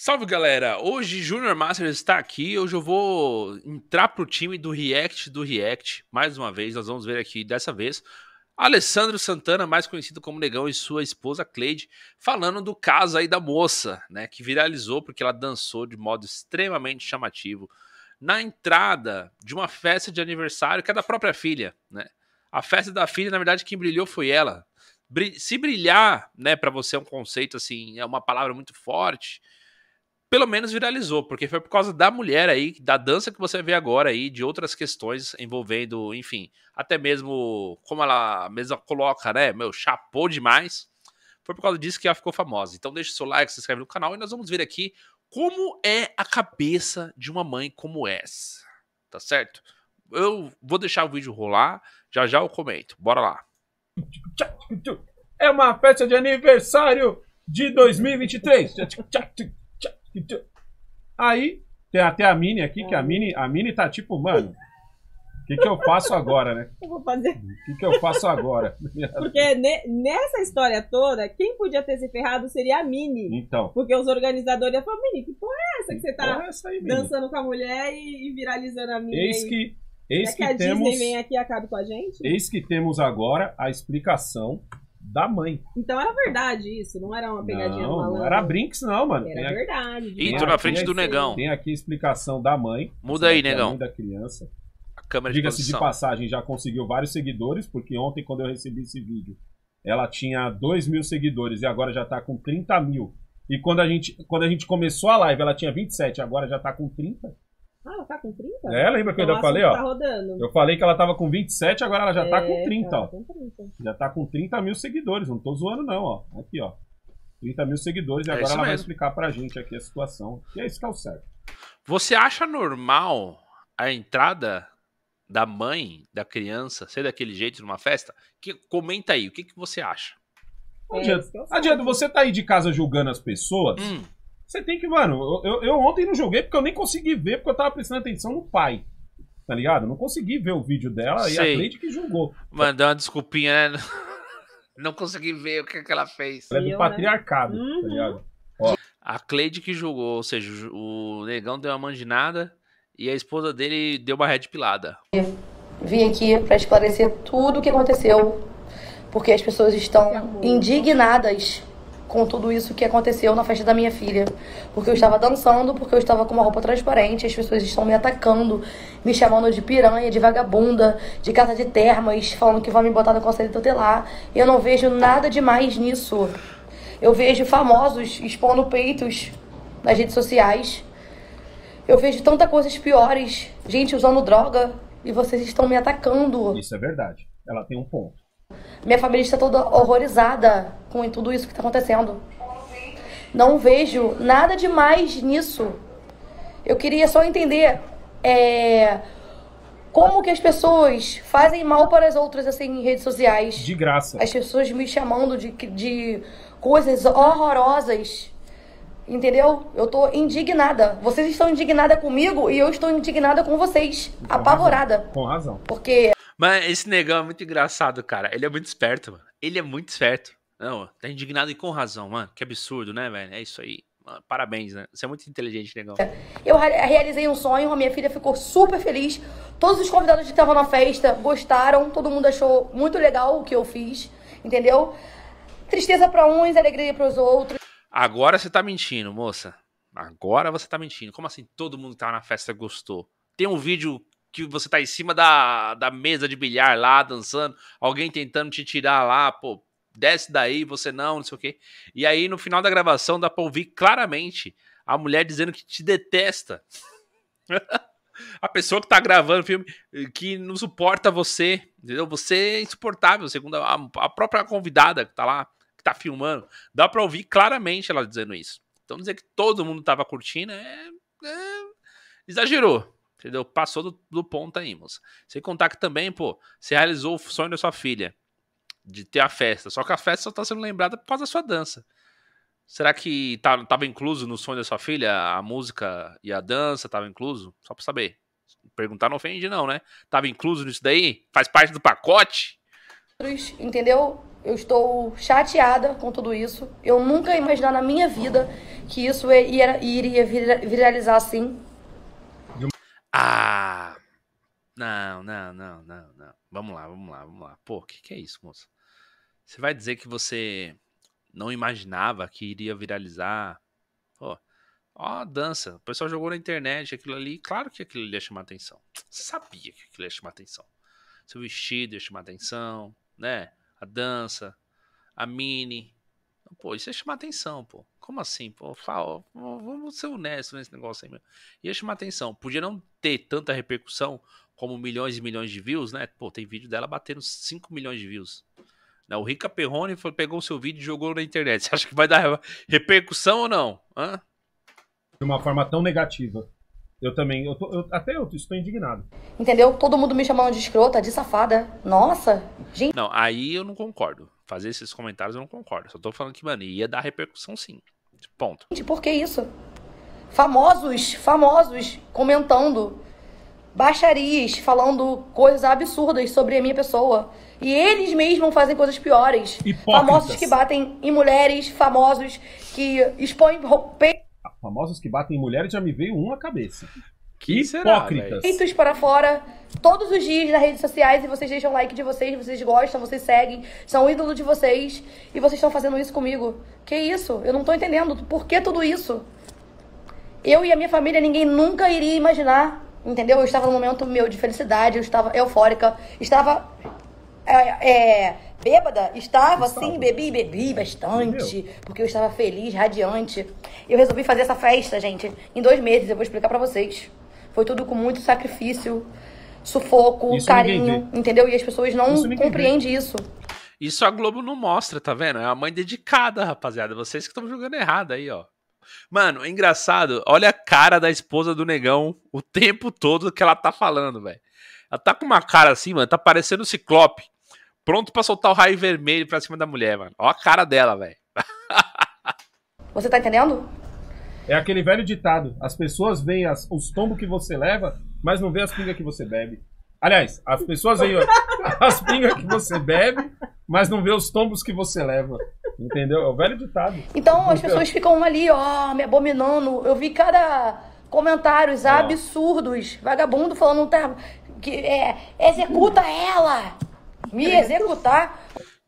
Salve galera! Hoje Junior Masters está aqui. Hoje eu vou entrar pro time do React do React. Mais uma vez, nós vamos ver aqui dessa vez Alessandro Santana, mais conhecido como Negão, e sua esposa Cleide, falando do caso aí da moça, né? Que viralizou porque ela dançou de modo extremamente chamativo na entrada de uma festa de aniversário que é da própria filha, né? A festa da filha, na verdade, quem brilhou foi ela. Se brilhar, né, para você é um conceito assim, é uma palavra muito forte pelo menos viralizou, porque foi por causa da mulher aí, da dança que você vê agora aí, de outras questões envolvendo, enfim, até mesmo como ela mesma coloca, né? Meu, chapou demais. Foi por causa disso que ela ficou famosa. Então deixa o seu like, se inscreve no canal e nós vamos ver aqui como é a cabeça de uma mãe como essa. Tá certo? Eu vou deixar o vídeo rolar, já já eu comento. Bora lá. É uma festa de aniversário de 2023. Aí tem até a Mini aqui, que a Mini, a Mini tá tipo, mano, o que, que eu faço agora, né? Eu vou fazer. O que, que eu faço agora? Porque ne, nessa história toda, quem podia ter se ferrado seria a Mini. Então. Porque os organizadores iam falar, Mini, que porra é essa que você tá é aí, dançando com a mulher e, e viralizando a Mini? Eis aí? que. Eis é que, que a temos, Disney vem aqui e acaba com a gente? Eis que temos agora a explicação da mãe. Então era verdade isso, não era uma pegadinha Não, não era Brinks, não, mano. Era tem verdade. Ih, tô na frente do negão. Tem aqui a explicação da mãe. Muda aí, negão. Da criança. A câmera de Diga-se de passagem, já conseguiu vários seguidores, porque ontem, quando eu recebi esse vídeo, ela tinha 2 mil seguidores e agora já tá com 30 mil. E quando a gente, quando a gente começou a live, ela tinha 27, agora já tá com 30. Ah, ela tá com 30? É, lembra que então, eu falei, ó. Tá rodando. Eu falei que ela tava com 27, agora ela já é, tá com 30, é, então, ó. Tá com 30. Já tá com 30 mil seguidores, não tô zoando não, ó. Aqui, ó. 30 mil seguidores e é agora ela mesmo. vai explicar pra gente aqui a situação. E é isso que é o certo. Você acha normal a entrada da mãe da criança ser daquele jeito numa festa? Que, comenta aí, o que, que você acha? Não é adianta, é, adianta, você tá aí de casa julgando as pessoas... Hum você tem que, mano, eu, eu ontem não joguei porque eu nem consegui ver, porque eu tava prestando atenção no pai. Tá ligado? não consegui ver o vídeo dela Sei. e a Cleide que julgou. Mandou uma desculpinha, né? Não consegui ver o que, que ela fez. Ela é do né? patriarcado, né? uhum. tá ligado? Ó. A Cleide que julgou, ou seja, o negão deu uma manjinada e a esposa dele deu uma red pilada. Vim aqui para esclarecer tudo o que aconteceu, porque as pessoas estão indignadas com tudo isso que aconteceu na festa da minha filha. Porque eu estava dançando, porque eu estava com uma roupa transparente, as pessoas estão me atacando, me chamando de piranha, de vagabunda, de casa de termas, falando que vão me botar no conselho tutelar. Eu não vejo nada demais nisso. Eu vejo famosos expondo peitos nas redes sociais. Eu vejo tanta coisas piores, gente usando droga, e vocês estão me atacando. Isso é verdade. Ela tem um ponto. Minha família está toda horrorizada com tudo isso que está acontecendo. Não vejo nada demais nisso. Eu queria só entender é, como que as pessoas fazem mal para as outras assim em redes sociais. De graça. As pessoas me chamando de, de coisas horrorosas. Entendeu? Eu tô indignada. Vocês estão indignada comigo e eu estou indignada com vocês. Com apavorada. Razão. Com razão. Porque. Mas esse negão é muito engraçado, cara. Ele é muito esperto, mano. Ele é muito esperto. Não, tá indignado e com razão, mano. Que absurdo, né, velho? É isso aí. Mano, parabéns, né? Você é muito inteligente, negão. Eu realizei um sonho, a minha filha ficou super feliz. Todos os convidados que estavam na festa gostaram, todo mundo achou muito legal o que eu fiz, entendeu? Tristeza para uns, alegria para os outros. Agora você tá mentindo, moça. Agora você tá mentindo. Como assim todo mundo que tava na festa gostou? Tem um vídeo que você tá em cima da, da mesa de bilhar lá, dançando, alguém tentando te tirar lá, pô, desce daí, você não, não sei o quê. E aí, no final da gravação, dá pra ouvir claramente a mulher dizendo que te detesta. a pessoa que tá gravando o filme, que não suporta você, entendeu? Você é insuportável, segundo a, a própria convidada que tá lá, que tá filmando. Dá pra ouvir claramente ela dizendo isso. Então dizer que todo mundo tava curtindo é, é exagerou. Entendeu? Passou do, do ponto aí, moça. Sem contar que também, pô, você realizou o sonho da sua filha de ter a festa. Só que a festa só tá sendo lembrada por causa da sua dança. Será que tá, tava incluso no sonho da sua filha a música e a dança? Tava incluso? Só pra saber. Perguntar não ofende, não, né? Tava incluso nisso daí? Faz parte do pacote? Entendeu? Eu estou chateada com tudo isso. Eu nunca ia imaginar na minha vida que isso iria viralizar assim. Ah! Não, não, não, não, não. Vamos lá, vamos lá, vamos lá. Pô, o que, que é isso, moço? Você vai dizer que você não imaginava que iria viralizar? Pô, ó a dança. O pessoal jogou na internet aquilo ali. Claro que aquilo ia chamar atenção. Você sabia que aquilo ia chamar atenção. Seu vestido ia chamar atenção, né? A dança, a mini. Então, pô, isso ia chamar atenção, pô. Como assim? Pô, fala, vamos ser honestos nesse negócio aí, meu. Ia chamar atenção. Podia não ter tanta repercussão como milhões e milhões de views, né? Pô, tem vídeo dela batendo 5 milhões de views. Né? o Rica Perrone pegou o seu vídeo e jogou na internet. Você acha que vai dar repercussão ou não? Hã? De uma forma tão negativa. Eu também, eu, tô, eu até eu estou indignado. Entendeu? Todo mundo me chamando de escrota, de safada. Nossa, gente. Não, aí eu não concordo. Fazer esses comentários eu não concordo. Só tô falando que, mano, ia dar repercussão sim. Ponto. Gente, por que isso? famosos, famosos comentando baixarias, falando coisas absurdas sobre a minha pessoa. E eles mesmos fazem coisas piores. Hipócritas. Famosos que batem em mulheres, famosos que expõem Famosos que batem em mulheres já me veio uma cabeça. Que hipócritas. Será, para fora todos os dias nas redes sociais e vocês deixam like de vocês, vocês gostam, vocês seguem, são ídolo de vocês e vocês estão fazendo isso comigo. Que isso? Eu não tô entendendo. Por que tudo isso? eu e a minha família, ninguém nunca iria imaginar, entendeu? Eu estava num momento meu de felicidade, eu estava eufórica, estava é, é, bêbada, estava assim, bebi, bebi bastante, porque eu estava feliz, radiante. Eu resolvi fazer essa festa, gente, em dois meses, eu vou explicar para vocês. Foi tudo com muito sacrifício, sufoco, isso carinho, entendeu? E as pessoas não compreendem isso. Isso a Globo não mostra, tá vendo? É uma mãe dedicada, rapaziada. Vocês que estão jogando errado aí, ó. Mano, é engraçado. Olha a cara da esposa do negão o tempo todo que ela tá falando, velho. Ela tá com uma cara assim, mano, tá parecendo um ciclope. Pronto para soltar o raio vermelho pra cima da mulher, mano. Olha a cara dela, velho. Você tá entendendo? É aquele velho ditado: as pessoas veem as, os tombos que você leva, mas não vê as pingas que você bebe. Aliás, as pessoas veem as pingas que você bebe, mas não vê os tombos que você leva. Entendeu? É o velho ditado. Então as pessoas ficam ali, ó, me abominando. Eu vi cada comentários é. absurdos, vagabundo falando tá, que é, executa ela. Me executar.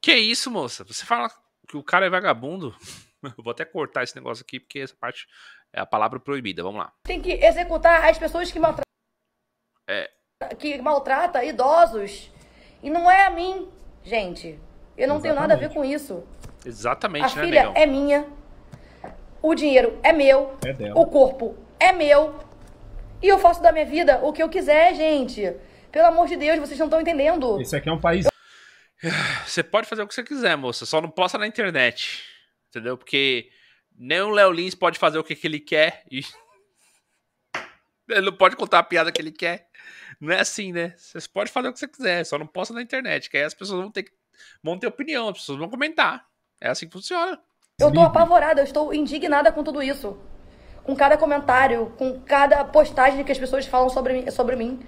Que isso, moça? Você fala que o cara é vagabundo? Eu vou até cortar esse negócio aqui porque essa parte é a palavra proibida. Vamos lá. Tem que executar as pessoas que maltratam. É. Que maltrata idosos. E não é a mim, gente. Eu não Exatamente. tenho nada a ver com isso. Exatamente, a né, filha negão? é minha, o dinheiro é meu, é o corpo é meu e eu faço da minha vida o que eu quiser, gente. Pelo amor de Deus, vocês não estão entendendo. isso aqui é um país. Você pode fazer o que você quiser, moça, só não posta na internet. Entendeu? Porque nem o Léo Lins pode fazer o que, que ele quer e. Ele não pode contar a piada que ele quer. Não é assim, né? Você pode fazer o que você quiser, só não posta na internet, que aí as pessoas vão ter, vão ter opinião, as pessoas vão comentar. É assim que funciona. Eu tô apavorada, eu estou indignada com tudo isso. Com cada comentário, com cada postagem que as pessoas falam sobre mim. Sobre mim.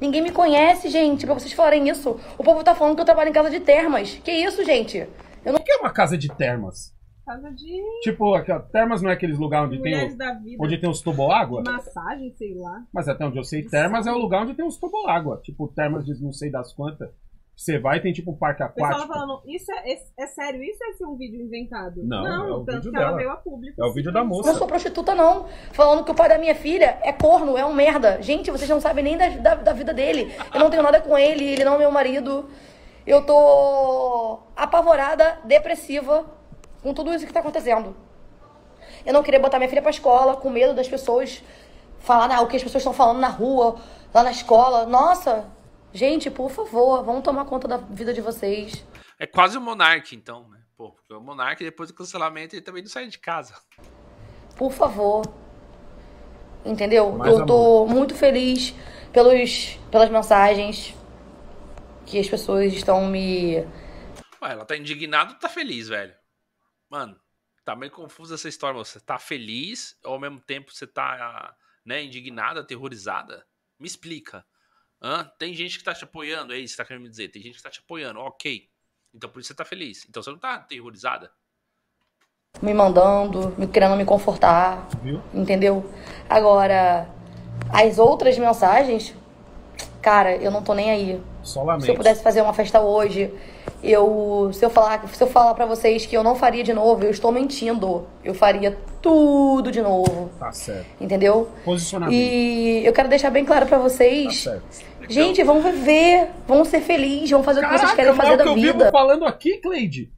Ninguém me conhece, gente, pra vocês falarem isso. O povo tá falando que eu trabalho em casa de termas. Que isso, gente? Eu não... O que é uma casa de termas? Casa de. Tipo, aqui, ó, termas não é aqueles lugares onde Mulheres tem. O... Onde tem os água? Massagem, sei lá. Mas até onde eu sei, termas é o lugar onde tem os água, Tipo, termas de não sei das quantas. Você vai tem tipo um parque aquático. O pessoal falando, isso é, é, é sério, isso é um vídeo inventado. Não, não é o tanto vídeo que dela. ela veio a público. É o vídeo da moça. Não sou prostituta, não. Falando que o pai da minha filha é corno, é um merda. Gente, vocês não sabem nem da, da, da vida dele. Eu não tenho nada com ele, ele não é meu marido. Eu tô apavorada, depressiva com tudo isso que tá acontecendo. Eu não queria botar minha filha pra escola, com medo das pessoas falar ah, o que as pessoas estão falando na rua, lá na escola. Nossa, Gente, por favor, vamos tomar conta da vida de vocês. É quase o monarca, então, né? Pô, porque o Monark, depois do cancelamento, ele também não sai de casa. Por favor. Entendeu? Mais eu amor. tô muito feliz pelos, pelas mensagens que as pessoas estão me. Ué, ela tá indignada ou tá feliz, velho? Mano, tá meio confusa essa história, você tá feliz ou ao mesmo tempo você tá, né, indignada, aterrorizada? Me explica. Hã? Tem gente que tá te apoiando, é isso que tá querendo me dizer. Tem gente que tá te apoiando, ok. Então por isso você tá feliz. Então você não tá terrorizada. Me mandando, me querendo me confortar. Viu? Entendeu? Agora, as outras mensagens, cara, eu não tô nem aí. Só Se eu pudesse fazer uma festa hoje, eu. Se eu falar, se eu falar pra vocês que eu não faria de novo, eu estou mentindo. Eu faria tudo de novo. Tá certo. Entendeu? Posicionamento. E eu quero deixar bem claro para tá vocês. Tá certo Gente, vão viver, vão ser felizes, vão fazer Caraca, o que vocês querem fazer é da vida. que eu vivo falando aqui, Cleide.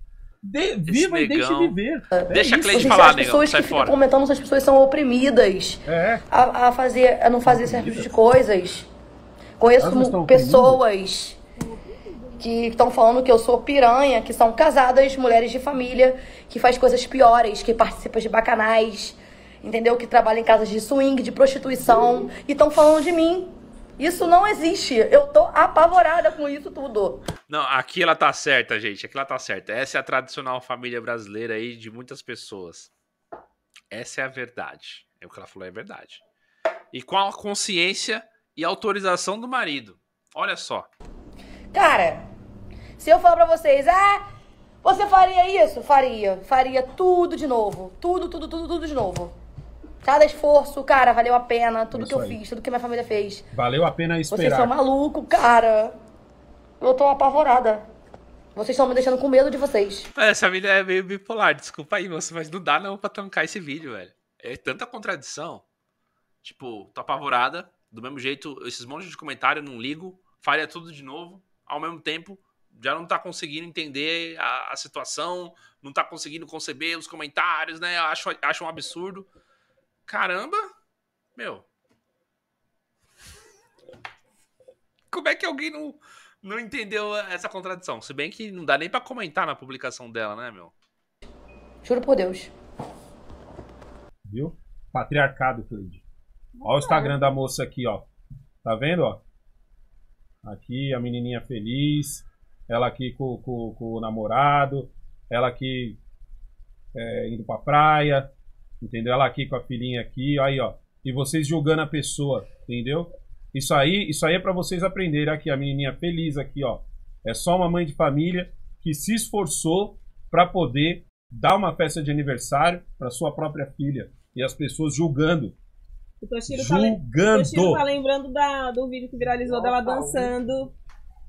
De, viva e deixe viver. É Deixa é a Cleide falar, As pessoas que ficam comentando essas pessoas são oprimidas é. a, a, fazer, a não fazer certo tipo de coisas. Conheço pessoas que estão falando que eu sou piranha, que são casadas, mulheres de família, que faz coisas piores, que participam de bacanais, entendeu? Que trabalham em casas de swing, de prostituição, e estão falando de mim. Isso não existe. Eu tô apavorada com isso tudo. Não, aqui ela tá certa, gente. Aqui ela tá certa. Essa é a tradicional família brasileira aí de muitas pessoas. Essa é a verdade. É o que ela falou, é verdade. E com a consciência e autorização do marido. Olha só. Cara, se eu falar pra vocês, ah, você faria isso? Faria. Faria tudo de novo. Tudo, tudo, tudo, tudo de novo. Cada esforço, cara, valeu a pena. Tudo é que eu aí. fiz, tudo que minha família fez. Valeu a pena esperar. Vocês são maluco cara. Eu tô apavorada. Vocês estão me deixando com medo de vocês. Essa vida é meio bipolar, desculpa aí, moço, mas não dá não pra trancar esse vídeo, velho. É tanta contradição. Tipo, tô apavorada. Do mesmo jeito, esses montes de comentário, não ligo. Faria tudo de novo. Ao mesmo tempo, já não tá conseguindo entender a, a situação, não tá conseguindo conceber os comentários, né? Acho, acho um absurdo. Caramba, meu. Como é que alguém não, não entendeu essa contradição? Se bem que não dá nem para comentar na publicação dela, né, meu? Juro por Deus. Viu? Patriarcado, Cleide. Olha o Instagram da moça aqui, ó. Tá vendo, ó? Aqui, a menininha feliz. Ela aqui com, com, com o namorado. Ela aqui é, indo pra praia. Entendeu? Ela aqui com a filhinha aqui, aí, ó. E vocês julgando a pessoa, entendeu? Isso aí, isso aí é para vocês aprenderem aqui a menininha feliz aqui, ó. É só uma mãe de família que se esforçou para poder dar uma festa de aniversário para sua própria filha e as pessoas julgando. O Toshiro tá julgando. Tá, le... tá lembrando da, do vídeo que viralizou dela dançando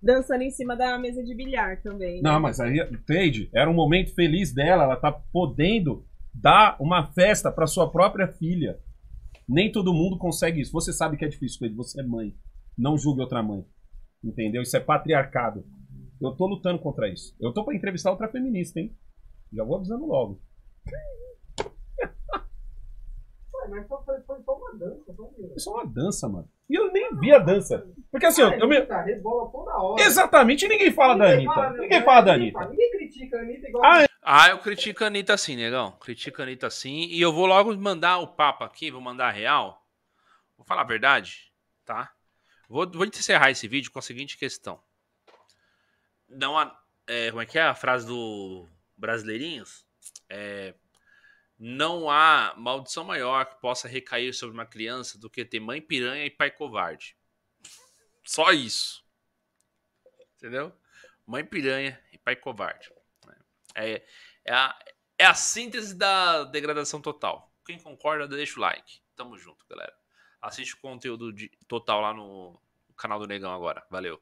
dançando em cima da mesa de bilhar também. Né? Não, mas aí, entende? Era um momento feliz dela, ela tá podendo Dá uma festa para sua própria filha. Nem todo mundo consegue isso. Você sabe que é difícil, ele, Você é mãe. Não julgue outra mãe. Entendeu? Isso é patriarcado. Eu tô lutando contra isso. Eu tô para entrevistar outra feminista, hein? Já vou avisando logo. mas foi, foi, foi só uma dança. Foi só uma dança, mano. E eu nem vi a dança. Porque assim, ah, é eu me... É toda hora. Exatamente, ninguém fala ninguém da Anitta. Fala, ninguém fala da Anitta. Ninguém critica a Anitta igual a... Ah, ah, eu critico a Anitta assim, negão. Critico a Anitta assim. E eu vou logo mandar o papo aqui, vou mandar a real. Vou falar a verdade, tá? Vou, vou encerrar esse vídeo com a seguinte questão. Não a, é, como é que é a frase do Brasileirinhos? É, não há maldição maior que possa recair sobre uma criança do que ter mãe piranha e pai covarde. Só isso. Entendeu? Mãe piranha e pai covarde. É, é, a, é a síntese da degradação total. Quem concorda, deixa o like. Tamo junto, galera. Assiste o conteúdo de, total lá no canal do Negão agora. Valeu.